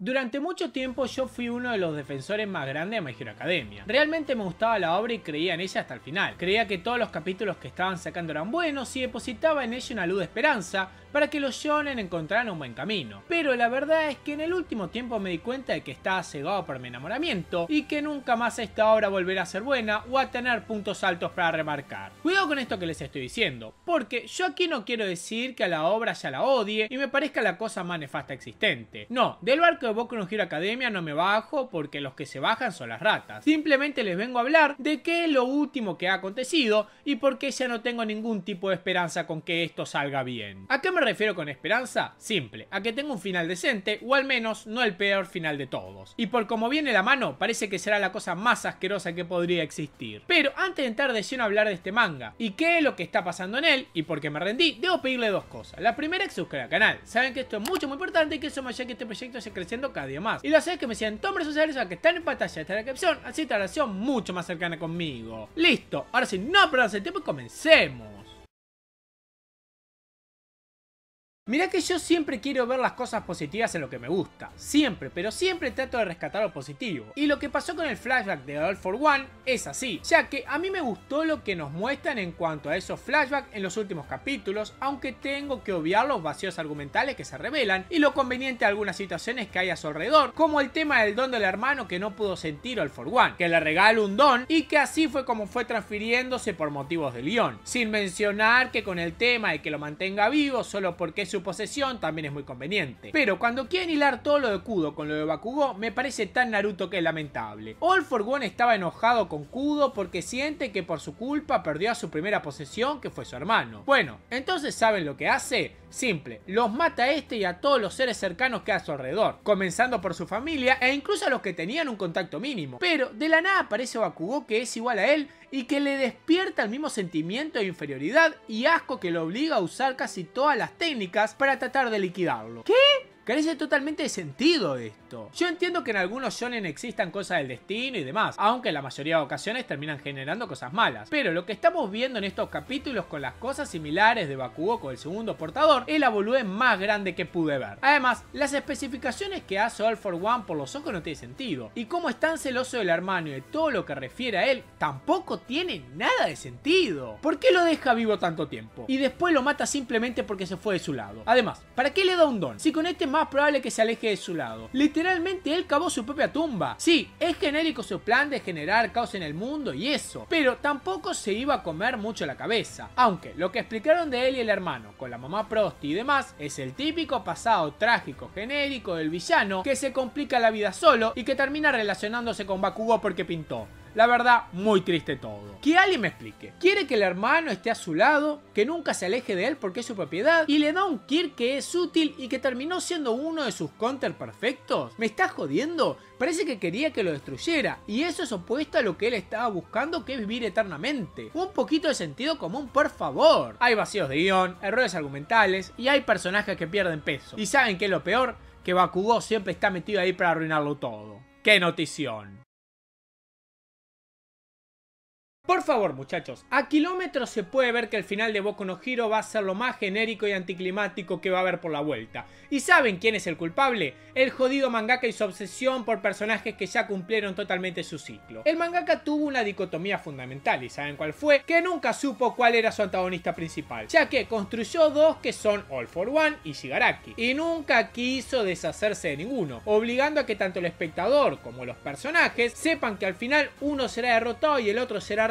Durante mucho tiempo yo fui uno de los defensores más grandes de My Hero Academia. Realmente me gustaba la obra y creía en ella hasta el final. Creía que todos los capítulos que estaban sacando eran buenos y depositaba en ella una luz de esperanza, para que los shonen encontraran un buen camino. Pero la verdad es que en el último tiempo me di cuenta de que estaba cegado por mi enamoramiento y que nunca más esta obra volverá a ser buena o a tener puntos altos para remarcar. Cuidado con esto que les estoy diciendo, porque yo aquí no quiero decir que a la obra ya la odie y me parezca la cosa más nefasta existente. No, del barco de Boku no Hero Academia no me bajo porque los que se bajan son las ratas. Simplemente les vengo a hablar de qué es lo último que ha acontecido y por qué ya no tengo ningún tipo de esperanza con que esto salga bien me refiero con esperanza? Simple, a que tenga un final decente o al menos no el peor final de todos. Y por como viene la mano, parece que será la cosa más asquerosa que podría existir. Pero antes de entrar de lleno a hablar de este manga y qué es lo que está pasando en él y por qué me rendí, debo pedirle dos cosas. La primera es que suscriban al canal. Saben que esto es mucho muy importante y que eso me que este proyecto esté creciendo cada día más. Y la sé que me sigan todos los sociales a que están en pantalla esta descripción, así te relación mucho más cercana conmigo. Listo, ahora si no perdamos el tiempo, comencemos. Mirá que yo siempre quiero ver las cosas positivas en lo que me gusta, siempre, pero siempre trato de rescatar lo positivo. Y lo que pasó con el flashback de All for One es así, ya que a mí me gustó lo que nos muestran en cuanto a esos flashbacks en los últimos capítulos, aunque tengo que obviar los vacíos argumentales que se revelan y lo conveniente de algunas situaciones que hay a su alrededor, como el tema del don del hermano que no pudo sentir All for One, que le regala un don y que así fue como fue transfiriéndose por motivos de guión. Sin mencionar que con el tema de que lo mantenga vivo solo porque es posesión también es muy conveniente. Pero cuando quieren hilar todo lo de Kudo con lo de Bakugo, me parece tan Naruto que es lamentable. All for One estaba enojado con Kudo porque siente que por su culpa perdió a su primera posesión que fue su hermano. Bueno, entonces ¿saben lo que hace? Simple, los mata a este y a todos los seres cercanos que a su alrededor, comenzando por su familia e incluso a los que tenían un contacto mínimo. Pero de la nada aparece Bakugo que es igual a él y que le despierta el mismo sentimiento de inferioridad y asco que lo obliga a usar casi todas las técnicas para tratar de liquidarlo. ¿Qué? Carece totalmente de sentido esto. Yo entiendo que en algunos shonen existan cosas del destino y demás, aunque en la mayoría de ocasiones terminan generando cosas malas. Pero lo que estamos viendo en estos capítulos con las cosas similares de Bakugo con el segundo portador es la boludez más grande que pude ver. Además, las especificaciones que hace All for One por los ojos no tiene sentido. Y como es tan celoso del hermano y de todo lo que refiere a él, tampoco tiene nada de sentido. ¿Por qué lo deja vivo tanto tiempo? Y después lo mata simplemente porque se fue de su lado. Además, ¿para qué le da un don? Si con este más probable que se aleje de su lado. Literalmente él cavó su propia tumba. Sí, es genérico su plan de generar caos en el mundo y eso, pero tampoco se iba a comer mucho la cabeza. Aunque lo que explicaron de él y el hermano, con la mamá Prosti y demás, es el típico pasado trágico genérico del villano que se complica la vida solo y que termina relacionándose con Bakugo porque pintó. La verdad, muy triste todo. Que alguien me explique. Quiere que el hermano esté a su lado, que nunca se aleje de él porque es su propiedad, y le da un kill que es útil y que terminó siendo uno de sus counter perfectos. ¿Me está jodiendo? Parece que quería que lo destruyera, y eso es opuesto a lo que él estaba buscando que es vivir eternamente. Un poquito de sentido común, por favor. Hay vacíos de guión, errores argumentales, y hay personajes que pierden peso. ¿Y saben qué es lo peor? Que Bakugo siempre está metido ahí para arruinarlo todo. ¡Qué notición! Por favor, muchachos, a kilómetros se puede ver que el final de Boku no Hero va a ser lo más genérico y anticlimático que va a haber por la vuelta. ¿Y saben quién es el culpable? El jodido mangaka y su obsesión por personajes que ya cumplieron totalmente su ciclo. El mangaka tuvo una dicotomía fundamental, ¿y saben cuál fue? Que nunca supo cuál era su antagonista principal, ya que construyó dos que son All for One y Shigaraki, y nunca quiso deshacerse de ninguno, obligando a que tanto el espectador como los personajes sepan que al final uno será derrotado y el otro será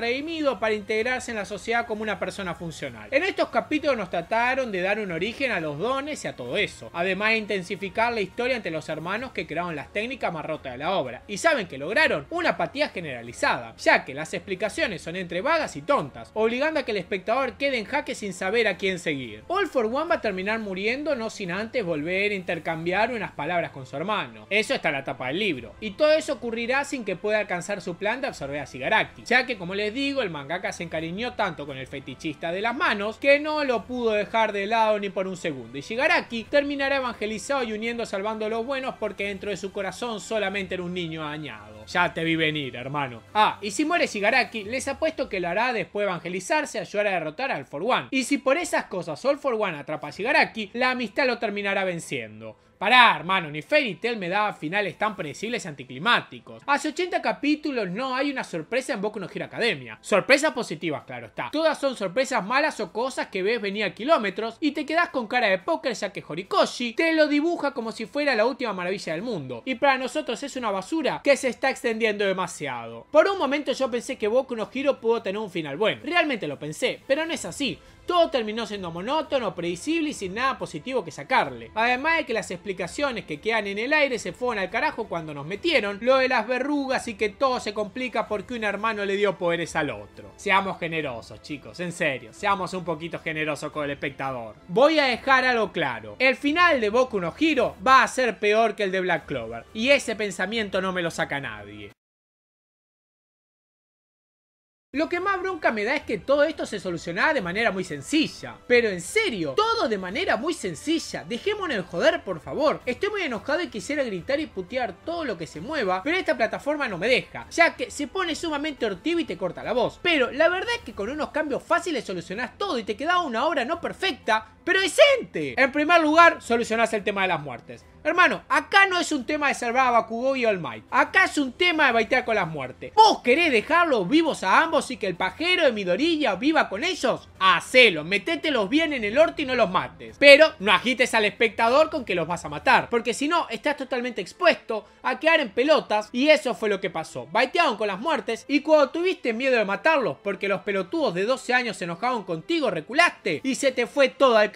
para integrarse en la sociedad como una persona funcional. En estos capítulos nos trataron de dar un origen a los dones y a todo eso, además de intensificar la historia entre los hermanos que crearon las técnicas más rotas de la obra. Y saben que lograron una apatía generalizada, ya que las explicaciones son entre vagas y tontas, obligando a que el espectador quede en jaque sin saber a quién seguir. All for One va a terminar muriendo no sin antes volver a intercambiar unas palabras con su hermano. Eso está en la tapa del libro. Y todo eso ocurrirá sin que pueda alcanzar su plan de absorber a Sigaraki, ya que como les digo, el mangaka se encariñó tanto con el fetichista de las manos que no lo pudo dejar de lado ni por un segundo. Y Shigaraki terminará evangelizado y uniendo salvando a los buenos porque dentro de su corazón solamente era un niño dañado. Ya te vi venir, hermano. Ah, y si muere Shigaraki, les apuesto que lo hará después de evangelizarse, ayudar a derrotar al For One. Y si por esas cosas All For One atrapa a Shigaraki, la amistad lo terminará venciendo. Pará, hermano, ni Fairy Tail me da finales tan predecibles y anticlimáticos. Hace 80 capítulos no hay una sorpresa en Boku no Hero Academia. Sorpresas positivas, claro está. Todas son sorpresas malas o cosas que ves venir a kilómetros y te quedas con cara de póker ya que Horikoshi te lo dibuja como si fuera la última maravilla del mundo. Y para nosotros es una basura que se está extendiendo demasiado. Por un momento yo pensé que Boku no Hero pudo tener un final bueno. Realmente lo pensé, pero no es así todo terminó siendo monótono, previsible y sin nada positivo que sacarle. Además de que las explicaciones que quedan en el aire se fueron al carajo cuando nos metieron, lo de las verrugas y que todo se complica porque un hermano le dio poderes al otro. Seamos generosos, chicos, en serio, seamos un poquito generosos con el espectador. Voy a dejar algo claro, el final de Boku no Hiro va a ser peor que el de Black Clover, y ese pensamiento no me lo saca nadie. Lo que más bronca me da es que todo esto se solucionaba de manera muy sencilla. Pero en serio, todo de manera muy sencilla. Dejémonos de joder, por favor. Estoy muy enojado y quisiera gritar y putear todo lo que se mueva, pero esta plataforma no me deja, ya que se pone sumamente hortivo y te corta la voz. Pero la verdad es que con unos cambios fáciles solucionás todo y te queda una obra no perfecta, pero decente. En primer lugar, solucionás el tema de las muertes. Hermano, acá no es un tema de salvar a Bakugou y All Might. Acá es un tema de baitear con las muertes. ¿Vos querés dejarlos vivos a ambos y que el pajero de Midorilla viva con ellos? Hacelo, metételos bien en el orto y no los mates. Pero no agites al espectador con que los vas a matar. Porque si no, estás totalmente expuesto a quedar en pelotas y eso fue lo que pasó. Baitearon con las muertes y cuando tuviste miedo de matarlos porque los pelotudos de 12 años se enojaron contigo, reculaste y se te fue toda el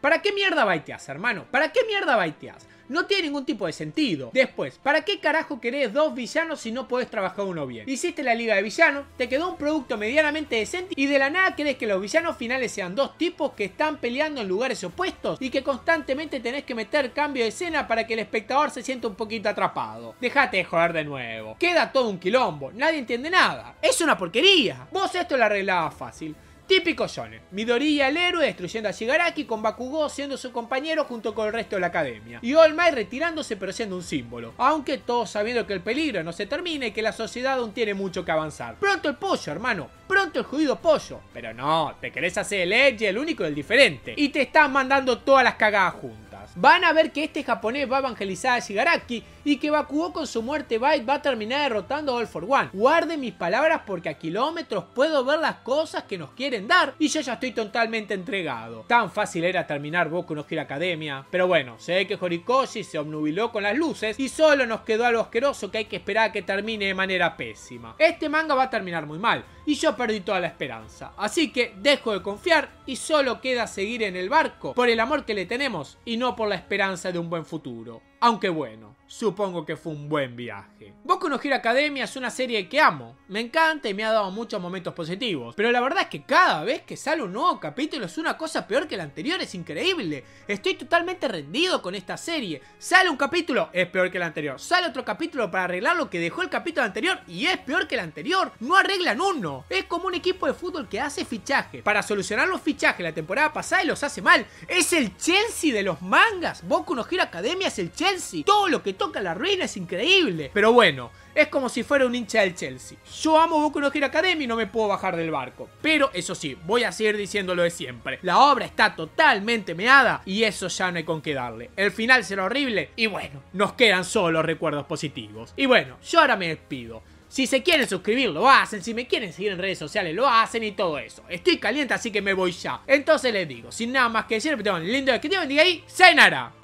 ¿Para qué mierda baiteas, hermano? ¿Para qué mierda baiteas? No tiene ningún tipo de sentido. Después, ¿para qué carajo querés dos villanos si no podés trabajar uno bien? Hiciste la liga de villanos, te quedó un producto medianamente decente y de la nada querés que los villanos finales sean dos tipos que están peleando en lugares opuestos y que constantemente tenés que meter cambio de escena para que el espectador se sienta un poquito atrapado. Dejate de joder de nuevo. Queda todo un quilombo, nadie entiende nada. Es una porquería. Vos esto lo arreglabas fácil. Típico shonen. Midoriya el héroe destruyendo a Shigaraki con Bakugou siendo su compañero junto con el resto de la academia. Y All Might retirándose pero siendo un símbolo. Aunque todos sabiendo que el peligro no se termina y que la sociedad aún tiene mucho que avanzar. Pronto el pollo, hermano. Pronto el jodido pollo. Pero no, te querés hacer el edge, el único y el diferente. Y te estás mandando todas las cagadas juntas. Van a ver que este japonés va a evangelizar a Shigaraki y que Bakugo con su muerte Byte va a terminar derrotando a All for One. Guarde mis palabras porque a kilómetros puedo ver las cosas que nos quieren dar y yo ya estoy totalmente entregado. Tan fácil era terminar Boku no Hero Academia, pero bueno, sé que Horikoshi se obnubiló con las luces y solo nos quedó algo asqueroso que hay que esperar que termine de manera pésima. Este manga va a terminar muy mal y yo perdí toda la esperanza, así que dejo de confiar y solo queda seguir en el barco por el amor que le tenemos y no por la esperanza de un buen futuro. Aunque bueno, supongo que fue un buen viaje. Boku no Hero Academia es una serie que amo, me encanta y me ha dado muchos momentos positivos, pero la verdad es que cada vez que sale un nuevo capítulo es una cosa peor que la anterior, es increíble. Estoy totalmente rendido con esta serie. Sale un capítulo, es peor que el anterior. Sale otro capítulo para arreglar lo que dejó el capítulo anterior y es peor que el anterior. No arreglan uno. Es como un equipo de fútbol que hace fichaje para solucionar los fichajes la temporada pasada y los hace mal. Es el Chelsea de los mangas. Boku no Hero Academia es el Chelsea todo lo que toca la ruina es increíble. Pero bueno, es como si fuera un hincha del Chelsea. Yo amo Boku no Hero Academy y no me puedo bajar del barco. Pero eso sí, voy a seguir diciéndolo de siempre. La obra está totalmente meada y eso ya no hay con qué darle. El final será horrible y bueno, nos quedan solo recuerdos positivos. Y bueno, yo ahora me despido. Si se quieren suscribir, lo hacen. Si me quieren seguir en redes sociales, lo hacen y todo eso. Estoy caliente, así que me voy ya. Entonces les digo, sin nada más que decir, tengo un lindo día. Que Dios bendiga y